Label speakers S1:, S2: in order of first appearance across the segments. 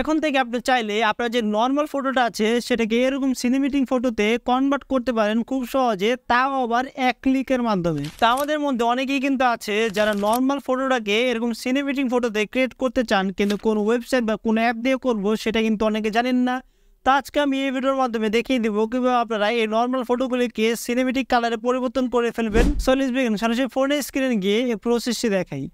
S1: এখন থেকে আপনি চাইলে আপনার যে নর্মাল ফটোটা আছে সেটাকে এরকম সিনেমেটিং ফটোতে কনভার্ট করতে পারেন খুব সহজে তাও আবার এক ক্লিকের মাধ্যমে তা আমাদের মধ্যে অনেকেই কিন্তু আছে যারা নর্মাল ফটোটাকে এরকম সিনেমেটিং ফটোতে ক্রিয়েট করতে চান কিন্তু কোন ওয়েবসাইট বা কোন অ্যাপ দিয়ে করব সেটা কিন্তু অনেকে জানেন না তা আজকে আমি এই ভিডিওর মাধ্যমে দেখিয়ে দেবো কীভাবে আপনারা এই নর্মাল ফটোগুলিকে সিনেমেটিক কালারে পরিবর্তন করে ফেলবেন চল্লিশ বিঘ্ন সরাসরি ফোনের স্ক্রিনে গিয়ে এই প্রসেসটি দেখাই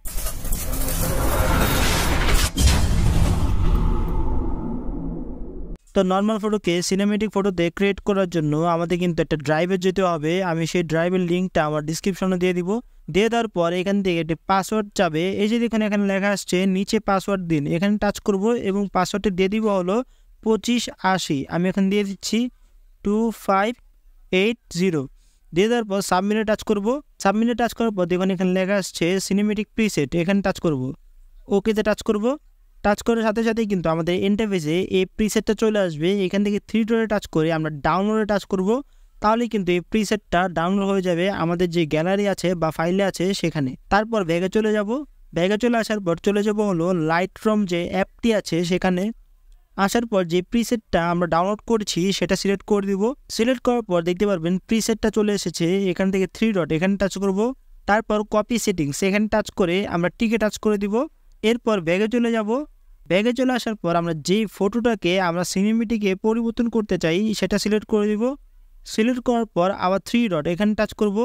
S1: তো নর্মাল ফটোকে সিনেমেটিক ফটোতে ক্রিয়েট করার জন্য আমাদের কিন্তু একটা ড্রাইভে যেতে হবে আমি সেই ড্রাইভের লিঙ্কটা আমার ডিসক্রিপশনে দিয়ে দিব দিয়ে দেওয়ার পর এখান থেকে একটি পাসওয়ার্ড যাবে এই যে এখানে এখানে লেখা আসছে নিচে পাসওয়ার্ড দিন এখানে টাচ করব এবং পাসওয়ার্ডটি দিয়ে দিব হলো পঁচিশ আশি আমি এখানে দিয়ে দিচ্ছি টু ফাইভ এইট জিরো দিয়ে দেওয়ার পর সাবমিনে টাচ করব সাবমিনে টাচ করার পর দেখুন এখানে লেখা আসছে সিনেমেটিক প্রিসেট এখানে টাচ করব ওকেতে টাচ করব টাচ করার সাথে সাথেই কিন্তু আমাদের ইন্টারফেসে এই প্রিসেটটা চলে আসবে এখান থেকে থ্রি ডোরে টাচ করে আমরা ডাউনলোডে টাচ করব তাহলে কিন্তু এই প্রিসেটটা ডাউনলোড হয়ে যাবে আমাদের যে গ্যালারি আছে বা ফাইলে আছে সেখানে তারপর ব্যাগে চলে যাব ব্যাগে চলে আসার পর চলে যাব হলো লাইট ফ্রম যে অ্যাপটি আছে সেখানে আসার পর যে প্রিসেটটা আমরা ডাউনলোড করছি সেটা সিলেক্ট করে দিব সিলেক্ট করার পর দেখতে পারবেন প্রিসেটটা চলে এসেছে এখান থেকে থ্রি ডট এখানে টাচ করব তারপর কপি সেটিংস এখানে টাচ করে আমরা টিকে টাচ করে দিব এরপর ব্যাগে চলে যাব ব্যাগে চলে আসার পর আমরা যেই ফটোটাকে আমরা সিনেমেটিকে পরিবর্তন করতে চাই সেটা সিলেক্ট করে দিব সিলেক্ট করার পর আবার থ্রি ডট এখানে টাচ করব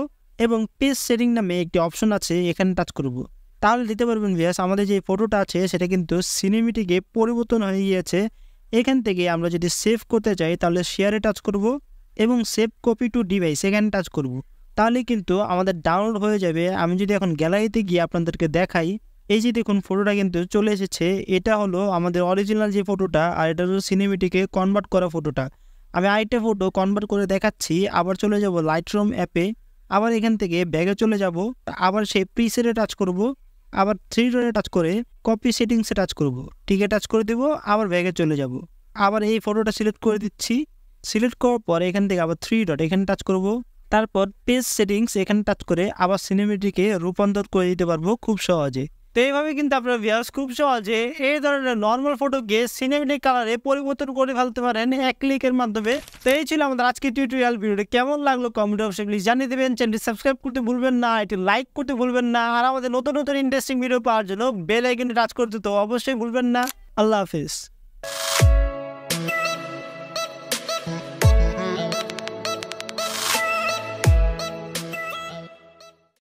S1: এবং পেজ সেটিং নামে একটি অপশন আছে এখানে টাচ করব তাহলে দিতে পারবেন ভিয়াস আমাদের যে ফটোটা আছে সেটা কিন্তু সিনেমেটিকে পরিবর্তন হয়ে গিয়েছে এখান থেকে আমরা যদি সেভ করতে চাই তাহলে শেয়ারে টাচ করব এবং সেভ কপি টু ডিভাইস এখানে টাচ করব তাহলে কিন্তু আমাদের ডাউনলোড হয়ে যাবে আমি যদি এখন গ্যালারিতে গিয়ে আপনাদেরকে দেখাই এই যে দেখুন ফটোটা কিন্তু চলে এসেছে এটা হলো আমাদের অরিজিনাল যে ফটোটা আর এটা হলো সিনেমেটিকে কনভার্ট করা ফটোটা আমি আরেকটা ফটো কনভার্ট করে দেখাচ্ছি আবার চলে যাব লাইট রুম অ্যাপে আবার এখান থেকে ব্যাগে চলে যাব আবার সেই প্রিসেটে টাচ করব আবার থ্রি ডোরে টাচ করে কপি সেটিংসে টাচ করব টিকে টাচ করে দেব আবার ব্যাগে চলে যাব আবার এই ফটোটা সিলেক্ট করে দিচ্ছি সিলেক্ট করার পর এখান থেকে আবার থ্রি ডট এখানে টাচ করব তারপর পেজ সেটিংস এখানে টাচ করে আবার সিনেমেটিকে রূপান্তর করে দিতে পারবো খুব সহজে তো এইভাবে কিন্তু আপনার ভিয়ার্স খুব সহজে এই ধরনের নর্মাল ফটোকে সিনেমেটিক কালারে পরিবর্তন করে ফেলতে পারেন এক ক্লিকের মাধ্যমে তো এই ছিল আমাদের আজকে টিউটোরিয়াল ভিডিওটি কেমন লাগলো কমেন্ট অফ প্লিজ জানিয়ে দেবেন চ্যানেলটি সাবস্ক্রাইব করতে ভুলবেন না এটি লাইক করতে ভুলবেন না আর আমাদের নতুন নতুন ইন্টারেস্টিং ভিডিও পাওয়ার জন্য বেল আইকনে টাচ করতে তো অবশ্যই ভুলবেন না আল্লাহ হাফিজ